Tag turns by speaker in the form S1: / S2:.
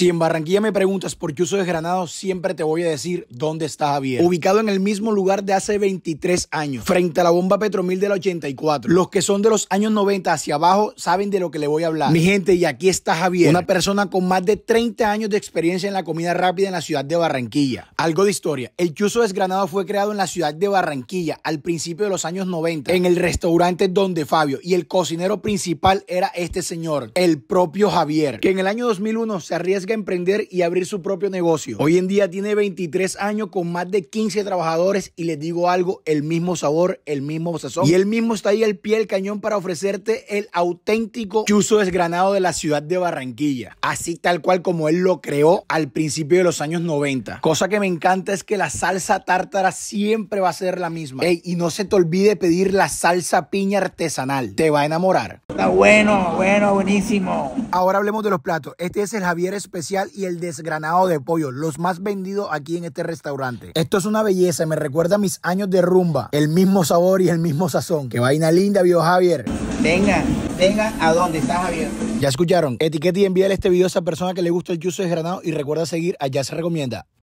S1: Si en Barranquilla me preguntas por Chuzo Desgranado siempre te voy a decir dónde está Javier. Ubicado en el mismo lugar de hace 23 años, frente a la bomba Petromil del 84. Los que son de los años 90 hacia abajo saben de lo que le voy a hablar. Mi gente, y aquí está Javier, una persona con más de 30 años de experiencia en la comida rápida en la ciudad de Barranquilla. Algo de historia. El chuzo desgranado fue creado en la ciudad de Barranquilla al principio de los años 90, en el restaurante Donde Fabio, y el cocinero principal era este señor, el propio Javier, que en el año 2001 se arriesga emprender y abrir su propio negocio. Hoy en día tiene 23 años con más de 15 trabajadores y les digo algo, el mismo sabor, el mismo sazón. Y él mismo está ahí al pie del cañón para ofrecerte el auténtico chuzo desgranado de la ciudad de Barranquilla. Así tal cual como él lo creó al principio de los años 90. Cosa que me encanta es que la salsa tártara siempre va a ser la misma. Ey, y no se te olvide pedir la salsa piña artesanal. Te va a enamorar. Está bueno, bueno, buenísimo. Ahora hablemos de los platos. Este es el Javier Especial y el desgranado de pollo, los más vendidos aquí en este restaurante. Esto es una belleza, me recuerda a mis años de rumba, el mismo sabor y el mismo sazón. Qué vaina linda, vio Javier. Venga, venga a donde está Javier. Ya escucharon, etiqueta y envíale este video a esa persona que le gusta el de desgranado y recuerda seguir allá se recomienda.